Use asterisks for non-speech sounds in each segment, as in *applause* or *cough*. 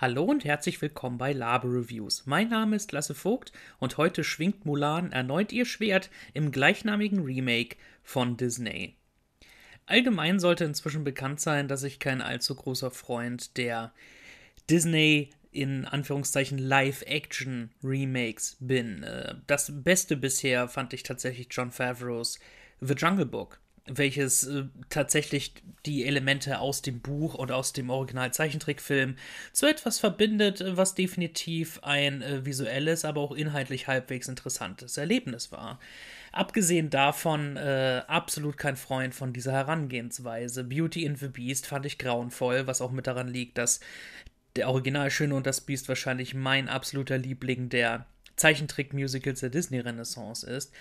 Hallo und herzlich willkommen bei Labe Reviews. Mein Name ist Lasse Vogt und heute schwingt Mulan erneut ihr Schwert im gleichnamigen Remake von Disney. Allgemein sollte inzwischen bekannt sein, dass ich kein allzu großer Freund der Disney in Anführungszeichen Live-Action-Remakes bin. Äh, das Beste bisher fand ich tatsächlich John Favreau's The Jungle Book welches äh, tatsächlich die Elemente aus dem Buch und aus dem Original-Zeichentrickfilm zu etwas verbindet, was definitiv ein äh, visuelles, aber auch inhaltlich halbwegs interessantes Erlebnis war. Abgesehen davon, äh, absolut kein Freund von dieser Herangehensweise. Beauty and the Beast fand ich grauenvoll, was auch mit daran liegt, dass der Original Schöne und das Beast wahrscheinlich mein absoluter Liebling der Zeichentrick-Musicals der Disney-Renaissance ist.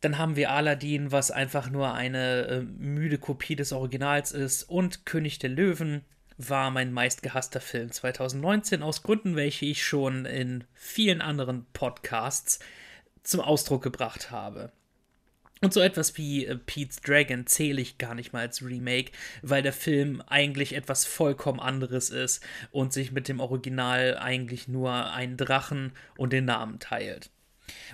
Dann haben wir Aladdin, was einfach nur eine äh, müde Kopie des Originals ist. Und König der Löwen war mein meistgehasster Film 2019 aus Gründen, welche ich schon in vielen anderen Podcasts zum Ausdruck gebracht habe. Und so etwas wie äh, Pete's Dragon zähle ich gar nicht mal als Remake, weil der Film eigentlich etwas vollkommen anderes ist und sich mit dem Original eigentlich nur einen Drachen und den Namen teilt.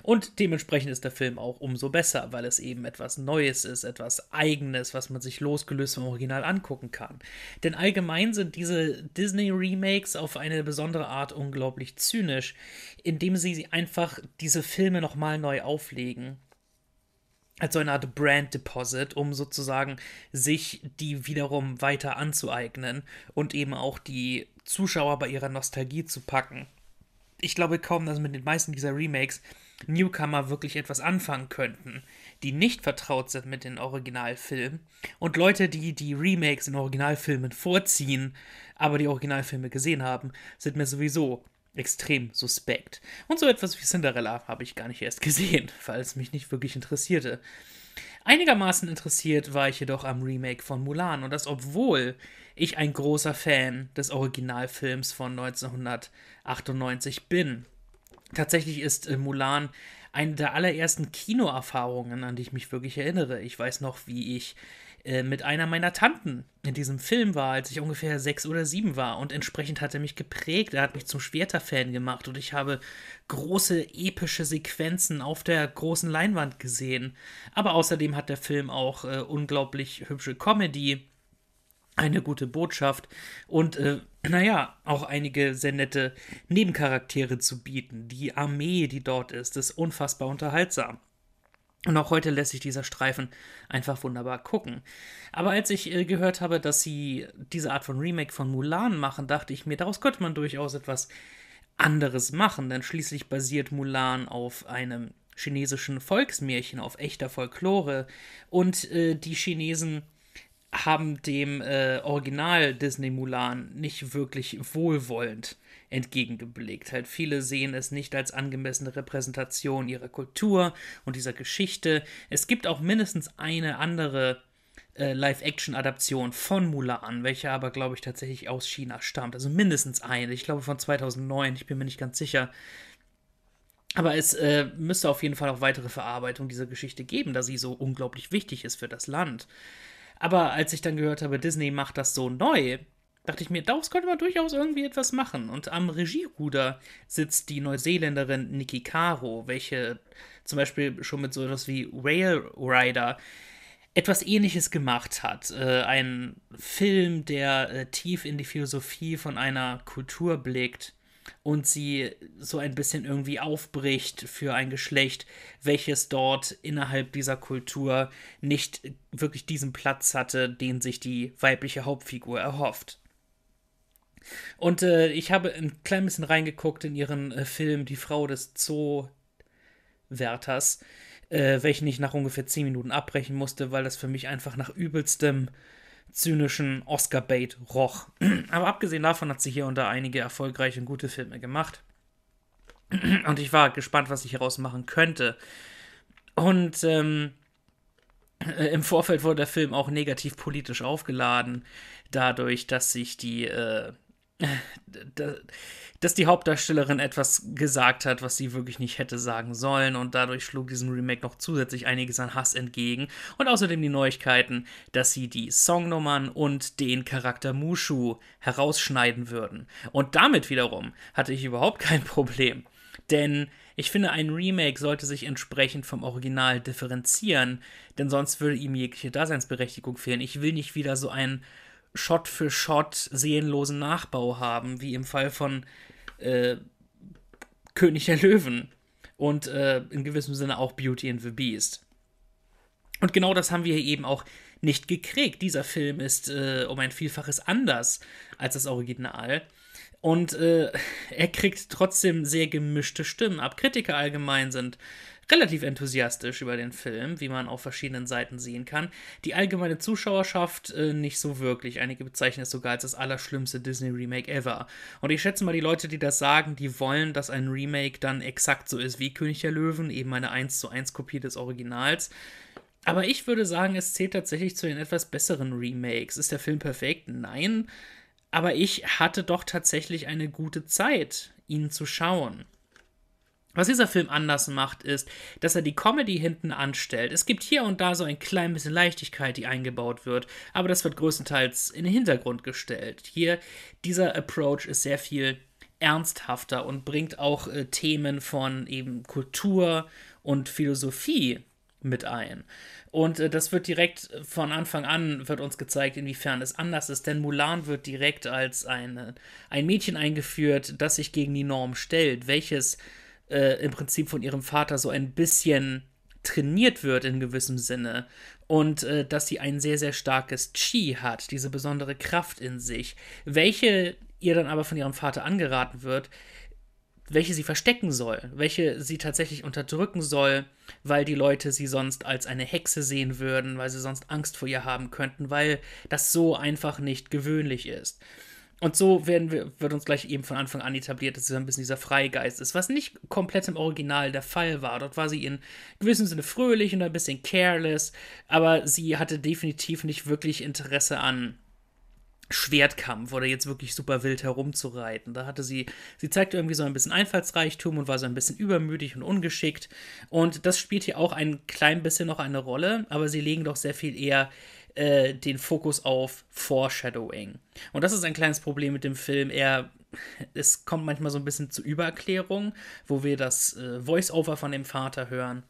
Und dementsprechend ist der Film auch umso besser, weil es eben etwas Neues ist, etwas Eigenes, was man sich losgelöst vom Original angucken kann. Denn allgemein sind diese Disney-Remakes auf eine besondere Art unglaublich zynisch, indem sie einfach diese Filme nochmal neu auflegen als so eine Art Brand Deposit, um sozusagen sich die wiederum weiter anzueignen und eben auch die Zuschauer bei ihrer Nostalgie zu packen ich glaube kaum, dass mit den meisten dieser Remakes Newcomer wirklich etwas anfangen könnten, die nicht vertraut sind mit den Originalfilmen und Leute, die die Remakes in Originalfilmen vorziehen, aber die Originalfilme gesehen haben, sind mir sowieso extrem suspekt. Und so etwas wie Cinderella habe ich gar nicht erst gesehen, weil es *laughs* mich nicht wirklich interessierte. Einigermaßen interessiert war ich jedoch am Remake von Mulan und das obwohl ich ein großer Fan des Originalfilms von 1998 bin. Tatsächlich ist äh, Mulan eine der allerersten Kinoerfahrungen, an die ich mich wirklich erinnere. Ich weiß noch, wie ich äh, mit einer meiner Tanten in diesem Film war, als ich ungefähr sechs oder sieben war. Und entsprechend hat er mich geprägt. Er hat mich zum Schwerter-Fan gemacht. Und ich habe große, epische Sequenzen auf der großen Leinwand gesehen. Aber außerdem hat der Film auch äh, unglaublich hübsche Comedy eine gute Botschaft und äh, *clears throat* naja, auch einige sehr nette Nebencharaktere zu bieten. Die Armee, die dort ist, ist unfassbar unterhaltsam. Und auch heute lässt sich dieser Streifen einfach wunderbar gucken. Aber als ich äh, gehört habe, dass sie diese Art von Remake von Mulan machen, dachte ich mir, daraus könnte man durchaus etwas anderes machen, denn schließlich basiert Mulan auf einem chinesischen Volksmärchen, auf echter Folklore und äh, die Chinesen haben dem äh, Original Disney Mulan nicht wirklich wohlwollend entgegengeblickt. Halt viele sehen es nicht als angemessene Repräsentation ihrer Kultur und dieser Geschichte. Es gibt auch mindestens eine andere äh, Live-Action-Adaption von Mulan, welche aber, glaube ich, tatsächlich aus China stammt. Also mindestens eine. Ich glaube von 2009, ich bin mir nicht ganz sicher. Aber es äh, müsste auf jeden Fall auch weitere Verarbeitung dieser Geschichte geben, da sie so unglaublich wichtig ist für das Land. Aber als ich dann gehört habe, Disney macht das so neu, dachte ich mir, daraus könnte man durchaus irgendwie etwas machen. Und am Regieruder sitzt die Neuseeländerin Nikki Caro, welche zum Beispiel schon mit so etwas wie Rail Rider etwas Ähnliches gemacht hat. Äh, ein Film, der äh, tief in die Philosophie von einer Kultur blickt und sie so ein bisschen irgendwie aufbricht für ein Geschlecht, welches dort innerhalb dieser Kultur nicht wirklich diesen Platz hatte, den sich die weibliche Hauptfigur erhofft. Und äh, ich habe ein klein bisschen reingeguckt in ihren äh, Film Die Frau des Zoowärters, äh, welchen ich nach ungefähr 10 Minuten abbrechen musste, weil das für mich einfach nach übelstem zynischen Oscar-Bait roch. *clears throat* Aber abgesehen davon hat sie hier unter einige erfolgreiche und gute Filme gemacht. *clears throat* Und ich war gespannt, was ich heraus machen könnte. Und ähm, äh, im Vorfeld wurde der Film auch negativ politisch aufgeladen, dadurch, dass sich die äh, dass die Hauptdarstellerin etwas gesagt hat, was sie wirklich nicht hätte sagen sollen und dadurch schlug diesem Remake noch zusätzlich einiges an Hass entgegen und außerdem die Neuigkeiten, dass sie die Songnummern und den Charakter Mushu herausschneiden würden. Und damit wiederum hatte ich überhaupt *laughs* kein Problem, denn ich finde, ein Remake sollte sich entsprechend vom Original differenzieren, denn sonst würde ihm jegliche Daseinsberechtigung fehlen. Ich will nicht wieder so ein Shot für Shot seelenlosen Nachbau haben, wie im Fall von äh, König der Löwen und äh, in gewissem Sinne auch Beauty and the Beast. Und genau das haben wir eben auch nicht gekriegt. Dieser Film ist äh, um ein Vielfaches anders als das Original. Und äh, er kriegt trotzdem sehr gemischte Stimmen ab. Kritiker allgemein sind relativ enthusiastisch über den Film, wie man auf verschiedenen Seiten sehen kann. Die allgemeine Zuschauerschaft äh, nicht so wirklich. Einige bezeichnen es sogar als das allerschlimmste Disney-Remake ever. Und ich schätze mal, die Leute, die das sagen, die wollen, dass ein Remake dann exakt so ist wie König der Löwen, eben eine 1 zu 1 Kopie des Originals. Aber ich würde sagen, es zählt tatsächlich zu den etwas besseren Remakes. Ist der Film perfekt? Nein. Aber ich hatte doch tatsächlich eine gute Zeit, ihn zu schauen. Was dieser Film anders macht, ist, dass er die Comedy hinten anstellt. Es gibt hier und da so ein klein bisschen Leichtigkeit, die eingebaut wird, aber das wird größtenteils in den Hintergrund gestellt. Hier, dieser Approach ist sehr viel ernsthafter und bringt auch äh, Themen von eben Kultur und Philosophie mit ein. Und äh, das wird direkt von Anfang an wird uns gezeigt, inwiefern es anders ist, denn Mulan wird direkt als eine, äh, ein Mädchen eingeführt, das sich gegen die Norm stellt, welches äh, im Prinzip von ihrem Vater so ein bisschen trainiert wird in gewissem Sinne und äh, dass sie ein sehr, sehr starkes Chi hat, diese besondere Kraft in sich, welche ihr dann aber von ihrem Vater angeraten wird, welche sie verstecken soll, welche sie tatsächlich unterdrücken soll, weil die Leute sie sonst als eine Hexe sehen würden, weil sie sonst Angst vor ihr haben könnten, weil das so einfach nicht gewöhnlich ist. Und so werden wir, wird uns gleich eben von Anfang an etabliert, dass sie so ein bisschen dieser Freigeist ist, was nicht komplett im Original der Fall war. Dort war sie in gewissem Sinne fröhlich und ein bisschen careless, aber sie hatte definitiv nicht wirklich Interesse an Schwertkampf oder jetzt wirklich super wild herumzureiten. Da hatte sie, sie zeigte irgendwie so ein bisschen Einfallsreichtum und war so ein bisschen übermütig und ungeschickt. Und das spielt hier auch ein klein bisschen noch eine Rolle, aber sie legen doch sehr viel eher äh, den Fokus auf Foreshadowing. Und das ist ein kleines Problem mit dem Film. Er es kommt manchmal so ein bisschen zu Übererklärung, wo wir das äh, Voice-Over von dem Vater hören.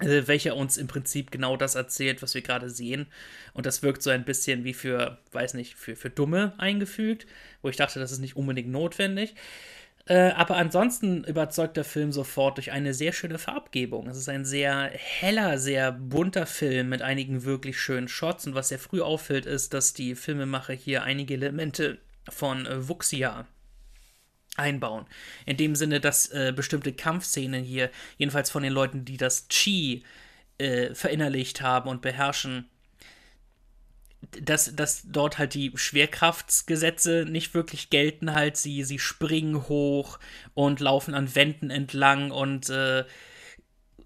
Äh, welcher uns im Prinzip genau das erzählt, was wir gerade sehen. Und das wirkt so ein bisschen wie für, weiß nicht, für, für Dumme eingefügt, wo ich dachte, das ist nicht unbedingt notwendig. Äh, aber ansonsten überzeugt der Film sofort durch eine sehr schöne Farbgebung. Es ist ein sehr heller, sehr bunter Film mit einigen wirklich schönen Shots. Und was sehr früh auffällt, ist, dass die Filmemacher hier einige Elemente von äh, Wuxia einbauen. In dem Sinne, dass äh, bestimmte Kampfszenen hier, jedenfalls von den Leuten, die das Chi äh, verinnerlicht haben und beherrschen, dass, dass dort halt die Schwerkraftsgesetze nicht wirklich gelten, halt sie, sie springen hoch und laufen an Wänden entlang und äh,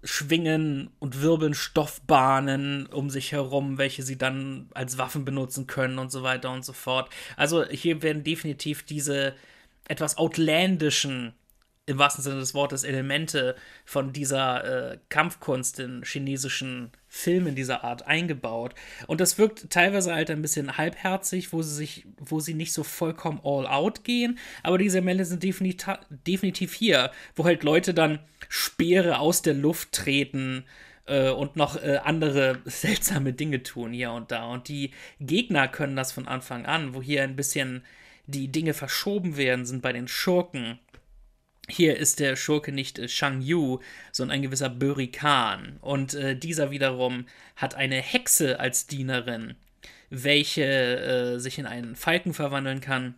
schwingen und wirbeln Stoffbahnen um sich herum, welche sie dann als Waffen benutzen können und so weiter und so fort. Also hier werden definitiv diese etwas outlandischen, im wahrsten Sinne des Wortes, Elemente von dieser äh, Kampfkunst in chinesischen Filmen dieser Art eingebaut. Und das wirkt teilweise halt ein bisschen halbherzig, wo sie sich, wo sie nicht so vollkommen all out gehen, aber diese Elemente sind definitiv, definitiv hier, wo halt Leute dann Speere aus der Luft treten äh, und noch äh, andere *laughs* seltsame Dinge tun hier und da. Und die Gegner können das von Anfang an, wo hier ein bisschen die Dinge verschoben werden, sind bei den Schurken. Hier ist der Schurke nicht äh, Shang Yu, sondern ein gewisser Börikan. Und äh, dieser wiederum hat eine Hexe als Dienerin, welche äh, sich in einen Falken verwandeln kann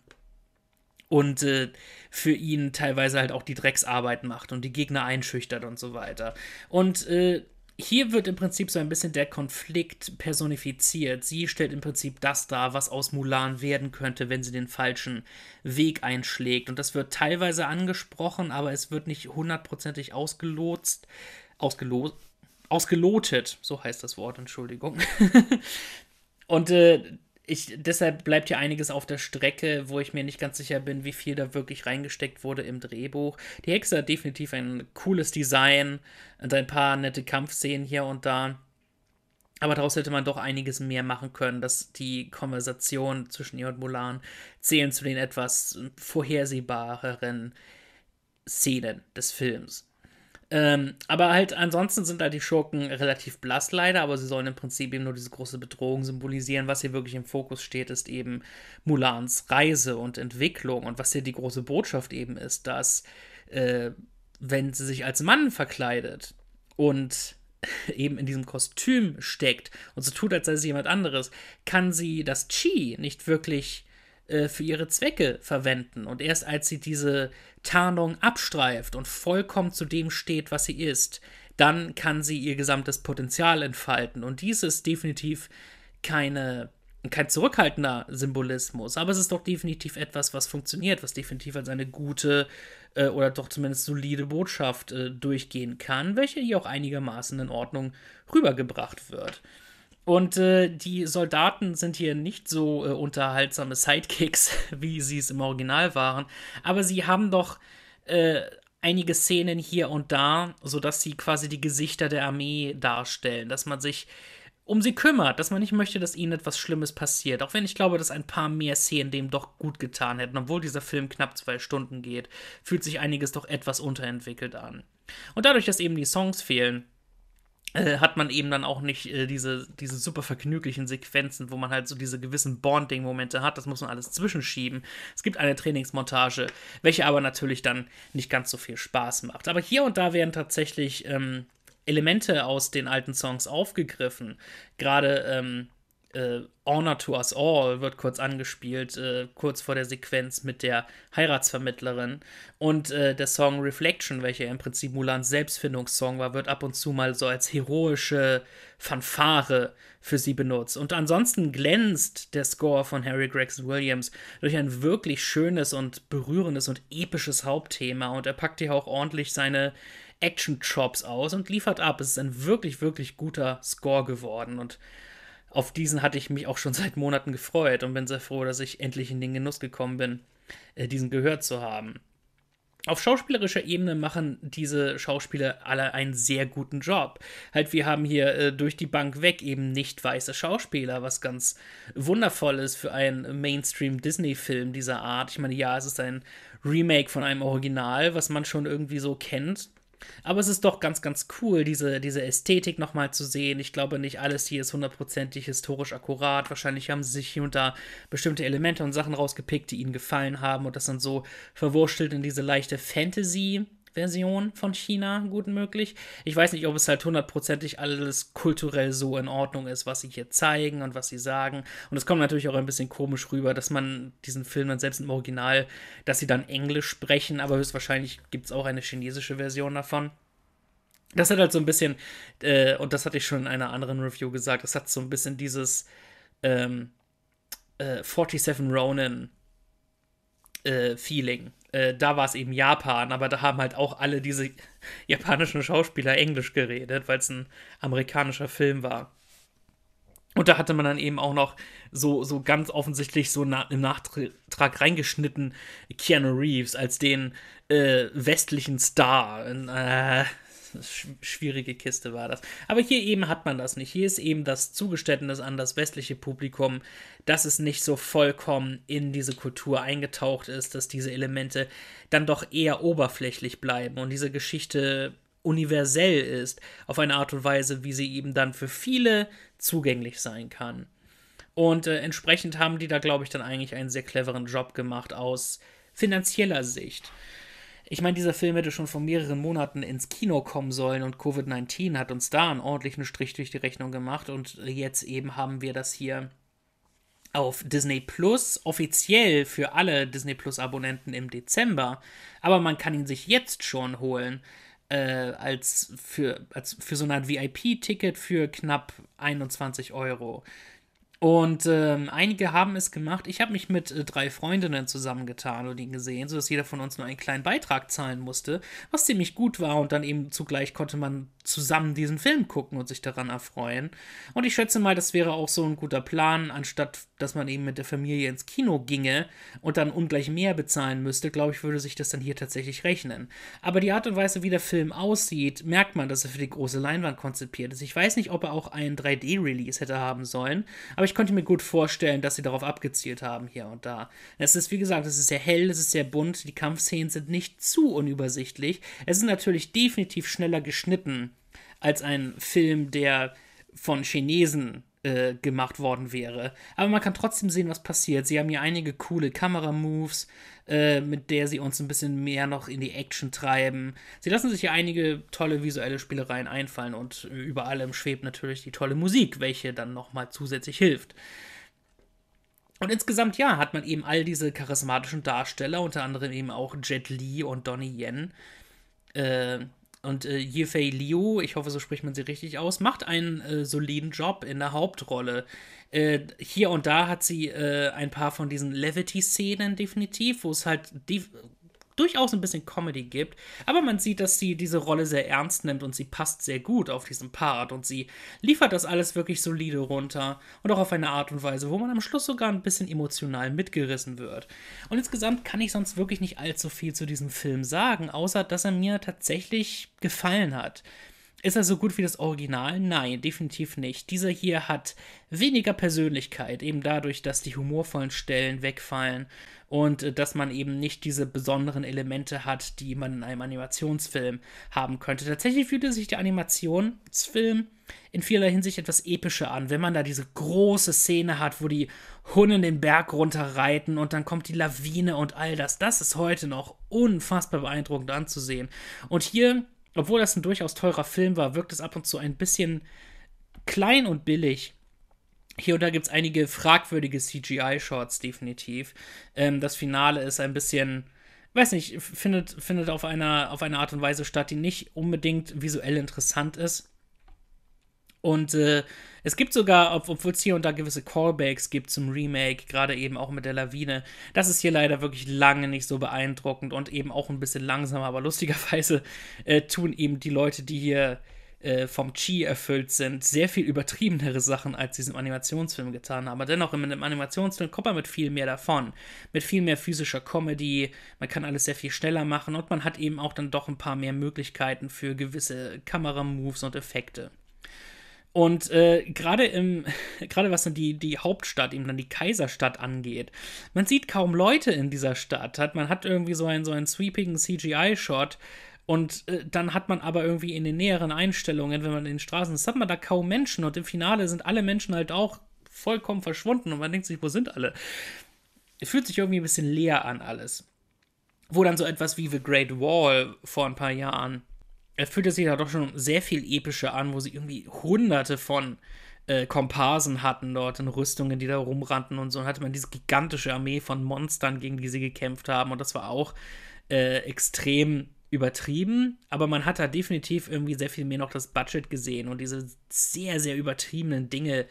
und äh, für ihn teilweise halt auch die Drecksarbeit macht und die Gegner einschüchtert und so weiter. Und äh, hier wird im Prinzip so ein bisschen der Konflikt personifiziert. Sie stellt im Prinzip das dar, was aus Mulan werden könnte, wenn sie den falschen Weg einschlägt. Und das wird teilweise angesprochen, aber es wird nicht hundertprozentig ausgelotst, ausgelot, ausgelotet, so heißt das Wort, Entschuldigung. *laughs* Und äh, ich, deshalb bleibt ja einiges auf der Strecke, wo ich mir nicht ganz sicher bin, wie viel da wirklich reingesteckt wurde im Drehbuch. Die Hexe hat definitiv ein cooles Design und ein paar nette Kampfszenen hier und da. Aber daraus hätte man doch einiges mehr machen können, dass die Konversation zwischen ihr und Mulan zählen zu den etwas vorhersehbareren Szenen des Films. Ähm, aber halt ansonsten sind da die Schurken relativ blass leider, aber sie sollen im Prinzip eben nur diese große Bedrohung symbolisieren. Was hier wirklich im Fokus steht, ist eben Mulans Reise und Entwicklung und was hier die große Botschaft eben ist, dass äh, wenn sie sich als Mann verkleidet und *laughs* eben in diesem Kostüm steckt und so tut, als sei sie jemand anderes, kann sie das Chi nicht wirklich äh, für ihre Zwecke verwenden. Und erst als sie diese Tarnung abstreift und vollkommen zu dem steht, was sie ist, dann kann sie ihr gesamtes Potenzial entfalten. Und dies ist definitiv keine, kein zurückhaltender Symbolismus, aber es ist doch definitiv etwas, was funktioniert, was definitiv als eine gute äh, oder doch zumindest solide Botschaft äh, durchgehen kann, welche hier auch einigermaßen in Ordnung rübergebracht wird. Und äh, die Soldaten sind hier nicht so äh, unterhaltsame Sidekicks, *laughs* wie sie es im Original waren. Aber sie haben doch äh, einige Szenen hier und da, sodass sie quasi die Gesichter der Armee darstellen, dass man sich um sie kümmert, dass man nicht möchte, dass ihnen etwas Schlimmes passiert. Auch wenn ich glaube, dass ein paar mehr Szenen dem doch gut getan hätten, obwohl dieser Film knapp zwei Stunden geht, fühlt sich einiges doch etwas unterentwickelt an. Und dadurch, dass eben die Songs fehlen, äh, hat man eben dann auch nicht äh, diese, diese super vergnüglichen Sequenzen, wo man halt so diese gewissen Bonding-Momente hat. Das muss man alles zwischenschieben. Es gibt eine Trainingsmontage, welche aber natürlich dann nicht ganz so viel Spaß macht. Aber hier und da werden tatsächlich ähm, Elemente aus den alten Songs aufgegriffen. Gerade ähm, äh, Honor to Us All wird kurz angespielt, äh, kurz vor der Sequenz mit der Heiratsvermittlerin. Und äh, der Song Reflection, welcher im Prinzip Mulans Selbstfindungssong war, wird ab und zu mal so als heroische Fanfare für sie benutzt. Und ansonsten glänzt der Score von Harry Gregson Williams durch ein wirklich schönes und berührendes und episches Hauptthema. Und er packt hier auch ordentlich seine Action-Chops aus und liefert ab. Es ist ein wirklich, wirklich guter Score geworden. Und auf diesen hatte ich mich auch schon *laughs* seit Monaten gefreut und bin sehr froh, dass ich endlich in den Genuss gekommen bin, äh, diesen gehört zu haben. Auf schauspielerischer Ebene machen diese Schauspieler alle einen sehr guten Job. Halt, wir haben hier äh, durch die Bank weg eben nicht weiße Schauspieler, was ganz wundervoll ist für einen Mainstream-Disney-Film dieser Art. Ich meine, ja, es ist ein Remake von einem Original, was man schon irgendwie so kennt. Aber es ist doch ganz, ganz cool, diese, diese Ästhetik nochmal zu sehen. Ich glaube, nicht alles hier ist hundertprozentig historisch akkurat. Wahrscheinlich haben sie sich hier und da bestimmte Elemente und Sachen rausgepickt, die ihnen gefallen haben und das dann so verwurschtelt in diese leichte Fantasy. Version von China gut möglich. Ich weiß nicht, ob es halt hundertprozentig alles kulturell so in Ordnung ist, was sie hier zeigen und was sie sagen. Und es kommt natürlich auch ein bisschen komisch rüber, dass man diesen Film dann selbst im Original, dass sie dann Englisch sprechen, aber höchstwahrscheinlich gibt es auch eine chinesische Version davon. Das hat halt so ein bisschen, äh, und das hatte ich schon in einer anderen Review gesagt, das hat so ein bisschen dieses ähm, äh, 47 Ronin äh, Feeling äh, da war es eben Japan, aber da haben halt auch alle diese *laughs* japanischen Schauspieler Englisch geredet, weil es ein amerikanischer Film war. Und da hatte man dann eben auch noch so, so ganz offensichtlich so na, im Nachtrag reingeschnitten Keanu Reeves als den äh, westlichen Star. Äh, schwierige Kiste war das. Aber hier eben hat man das nicht. Hier ist eben das Zugeständnis an das westliche Publikum, dass es nicht so vollkommen in diese Kultur eingetaucht ist, dass diese Elemente dann doch eher oberflächlich bleiben und diese Geschichte universell ist, auf eine Art und Weise, wie sie eben dann für viele zugänglich sein kann. Und äh, entsprechend haben die da, glaube ich, dann eigentlich einen sehr cleveren Job gemacht aus finanzieller Sicht. Ich meine, dieser Film hätte schon vor mehreren Monaten ins Kino kommen sollen und Covid-19 hat uns da einen ordentlichen Strich durch die Rechnung gemacht und jetzt eben haben wir das hier auf Disney Plus offiziell für alle Disney Plus Abonnenten im Dezember, aber man kann ihn sich jetzt schon holen äh, als für als für so ein VIP Ticket für knapp 21 Euro. Und ähm, einige haben es gemacht. Ich habe mich mit äh, drei Freundinnen zusammengetan und ihn gesehen, sodass jeder von uns nur einen kleinen Beitrag zahlen musste, was ziemlich gut war. Und dann eben zugleich konnte man zusammen diesen Film gucken und sich daran erfreuen. Und ich schätze mal, das wäre auch so ein guter Plan, anstatt dass man eben mit der Familie ins Kino ginge und dann ungleich mehr bezahlen müsste. Glaube ich, würde sich das dann hier tatsächlich rechnen. Aber die Art und Weise, wie der Film aussieht, merkt man, dass er für die große Leinwand konzipiert ist. Ich weiß nicht, ob er auch einen 3D-Release hätte haben sollen, aber ich ich konnte mir gut vorstellen, dass sie darauf abgezielt haben hier und da. Es ist, wie gesagt, es ist sehr hell, es ist sehr bunt, die Kampfszenen sind nicht zu unübersichtlich. Es ist natürlich definitiv schneller geschnitten als ein Film, der von Chinesen äh, gemacht worden wäre. Aber man kann trotzdem sehen, was passiert. Sie haben hier einige coole Kameramoves, äh, mit der sie uns ein bisschen mehr noch in die Action treiben. Sie lassen sich hier einige tolle visuelle Spielereien einfallen und äh, über allem schwebt natürlich die tolle Musik, welche dann nochmal zusätzlich hilft. Und insgesamt, ja, hat man eben all diese charismatischen Darsteller, unter anderem eben auch Jet Li und Donnie Yen, äh, und äh, Yifei Liu, ich hoffe, so spricht man sie richtig aus, macht einen äh, soliden Job in der Hauptrolle. Äh, hier und da hat sie äh, ein paar von diesen Levity-Szenen definitiv, wo es halt durchaus ein bisschen Comedy gibt, aber man sieht, dass sie diese Rolle sehr ernst nimmt und sie passt sehr gut auf diesen Part und sie liefert das alles wirklich solide runter und auch auf eine Art und Weise, wo man am Schluss sogar ein bisschen emotional mitgerissen wird. Und insgesamt kann ich sonst wirklich nicht allzu viel zu diesem Film sagen, außer dass er mir tatsächlich gefallen hat. Ist er so gut wie das Original? Nein, definitiv nicht. Dieser hier hat weniger Persönlichkeit, eben dadurch, dass die humorvollen Stellen wegfallen und äh, dass man eben nicht diese besonderen Elemente hat, die man in einem Animationsfilm haben könnte. Tatsächlich fühlte sich der Animationsfilm in vielerlei Hinsicht etwas epischer an, wenn man da diese große Szene hat, wo die Hunde den Berg runterreiten und dann kommt die Lawine und all das. Das ist heute noch unfassbar beeindruckend anzusehen. Und hier obwohl das ein durchaus teurer Film war, wirkt es ab und zu ein bisschen klein und billig. Hier und da gibt es einige fragwürdige CGI-Shots, definitiv. Ähm, das Finale ist ein bisschen, weiß nicht, findet, findet auf, einer, auf eine Art und Weise statt, die nicht unbedingt visuell interessant ist. Und äh, es gibt sogar, obwohl es hier und da gewisse Callbacks gibt zum Remake, gerade eben auch mit der Lawine, das ist hier leider wirklich lange nicht so beeindruckend und eben auch ein bisschen langsamer, aber lustigerweise äh, tun eben die Leute, die hier äh, vom Chi erfüllt sind, sehr viel übertriebenere Sachen als diesem Animationsfilm getan haben. Aber dennoch, in einem Animationsfilm kommt man mit viel mehr davon. Mit viel mehr physischer Comedy, man kann alles sehr viel schneller machen und man hat eben auch dann doch ein paar mehr Möglichkeiten für gewisse Kameramoves und Effekte. Und äh, gerade im, *laughs* gerade was dann die, die Hauptstadt, eben dann die Kaiserstadt angeht, man sieht kaum Leute in dieser Stadt. Hat, man hat irgendwie so einen, so einen sweepigen CGI-Shot und äh, dann hat man aber irgendwie in den näheren Einstellungen, wenn man in den Straßen ist, hat man da kaum Menschen und im Finale sind alle Menschen halt auch vollkommen verschwunden und man denkt sich, wo sind alle? fühlt sich irgendwie ein bisschen leer an alles. Wo dann so etwas wie The Great Wall vor ein paar Jahren er fühlte sich da doch schon sehr viel epischer an, wo sie irgendwie hunderte von äh, Komparsen hatten dort in Rüstungen, die da rumrannten und so. Und hatte man diese gigantische Armee von Monstern, gegen die sie gekämpft haben. Und das war auch äh, extrem übertrieben, aber man hat da definitiv irgendwie sehr viel mehr noch das Budget gesehen und diese sehr, sehr übertriebenen Dinge,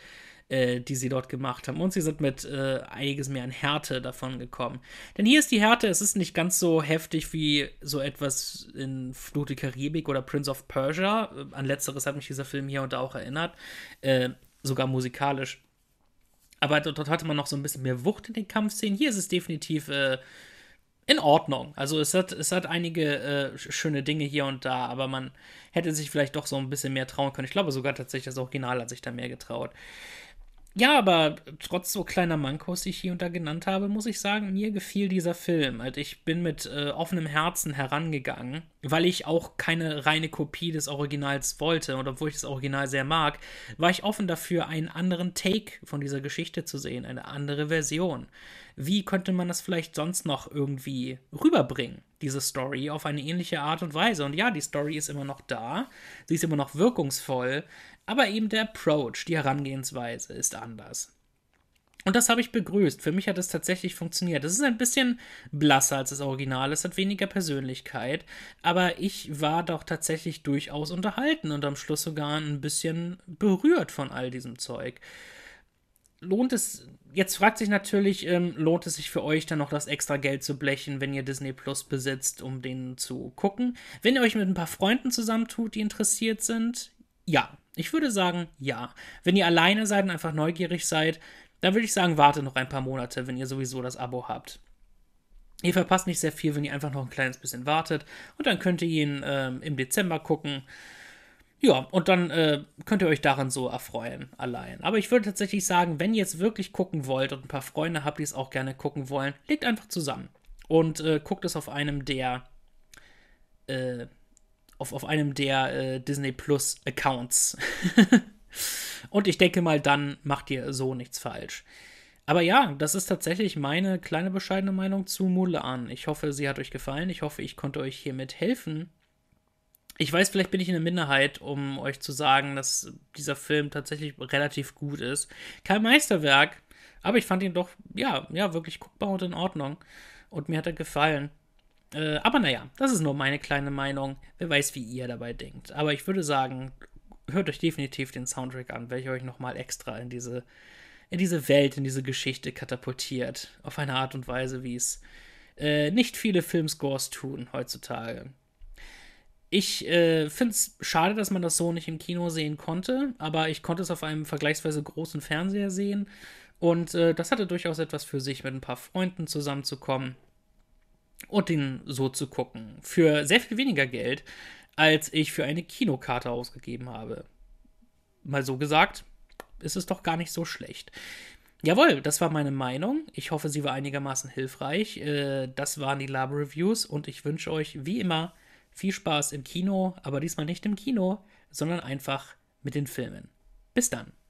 äh, die sie dort gemacht haben. Und sie sind mit äh, einiges mehr an Härte davon gekommen. Denn hier ist die Härte, es ist nicht ganz so heftig wie so etwas in Flut der Karibik oder Prince of Persia. Äh, an letzteres hat mich dieser Film hier und da auch erinnert. Äh, sogar musikalisch. Aber dort, hatte man noch so ein bisschen mehr Wucht in den Kampfszenen. Hier ist es definitiv äh, in Ordnung. Also es hat, es hat einige äh, schöne Dinge hier und da, aber man hätte sich vielleicht doch so ein bisschen mehr trauen können. Ich glaube sogar tatsächlich, das Original hat sich da mehr getraut. Ja, aber trotz so kleiner Mankos, die ich hier und da genannt habe, muss ich sagen, mir gefiel dieser Film. Also ich bin mit äh, offenem Herzen herangegangen, weil ich auch keine reine Kopie des Originals wollte. Und obwohl ich das Original sehr mag, war ich offen dafür, einen anderen Take von dieser Geschichte zu sehen, eine andere Version. Wie könnte man das vielleicht sonst noch irgendwie rüberbringen, diese Story, auf eine ähnliche Art und Weise? Und ja, die Story ist immer noch da, sie ist immer noch wirkungsvoll aber eben der Approach, die Herangehensweise ist anders. Und das habe ich begrüßt. Für mich hat es tatsächlich funktioniert. Es ist ein bisschen blasser als das Original, es hat weniger Persönlichkeit, aber ich war doch tatsächlich durchaus unterhalten und am Schluss sogar ein bisschen berührt von all diesem Zeug. Lohnt es, jetzt fragt sich natürlich, ähm, lohnt es sich für euch dann noch das extra Geld zu blechen, wenn ihr Disney Plus besitzt, um den zu gucken? Wenn ihr euch mit ein paar Freunden zusammentut, die interessiert sind, ja, ich würde sagen, ja. Wenn ihr alleine seid und einfach neugierig seid, dann würde ich sagen, wartet noch ein paar Monate, wenn ihr sowieso das Abo habt. Ihr verpasst nicht sehr viel, wenn ihr einfach noch ein kleines bisschen wartet. Und dann könnt ihr ihn ähm, im Dezember gucken. Ja, und dann äh, könnt ihr euch daran so erfreuen, allein. Aber ich würde tatsächlich sagen, wenn ihr jetzt wirklich gucken wollt und ein paar Freunde habt, die es auch gerne gucken wollen, legt einfach zusammen und äh, guckt es auf einem der äh, auf, auf einem der äh, Disney Plus Accounts. *laughs* Und ich denke mal, dann macht ihr so nichts falsch. Aber ja, das ist tatsächlich meine kleine bescheidene Meinung zu Mulan. Ich hoffe, sie hat euch gefallen. Ich hoffe, ich konnte euch hiermit helfen. Ich weiß, vielleicht bin ich in der Minderheit, um euch zu sagen, dass dieser Film tatsächlich relativ gut ist. Kein Meisterwerk, aber ich fand ihn doch, ja, ja, wirklich guckbar und in Ordnung. Und mir hat er gefallen. Äh, aber naja, das ist nur meine kleine Meinung. Wer weiß, wie ihr dabei denkt. Aber ich würde sagen, hört euch definitiv den Soundtrack an, welcher euch nochmal extra in diese, in diese Welt, in diese Geschichte katapultiert. Auf eine Art und Weise, wie es äh, nicht viele Filmscores tun heutzutage. Ich äh, finde es schade, dass man das so nicht im Kino sehen konnte, aber ich konnte es auf einem vergleichsweise großen Fernseher sehen. Und äh, das hatte durchaus etwas für sich, mit ein paar Freunden zusammenzukommen und den so zu gucken. Für sehr viel weniger Geld, als ich für eine Kinokarte ausgegeben habe. Mal so gesagt, ist es doch gar nicht so schlecht. Jawohl, das war meine Meinung. Ich hoffe, sie war einigermaßen hilfreich. Äh, das waren die Lab Reviews und ich wünsche euch wie immer viel Spaß im Kino, aber diesmal nicht im Kino, sondern einfach mit den Filmen. Bis dann.